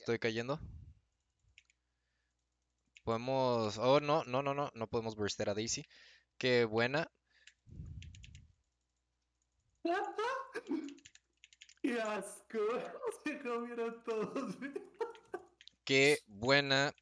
estoy cayendo. Podemos... Oh, no, no, no, no. No podemos burstear a Daisy. Qué buena. ¡Qué asco! Se comieron todos. Qué buena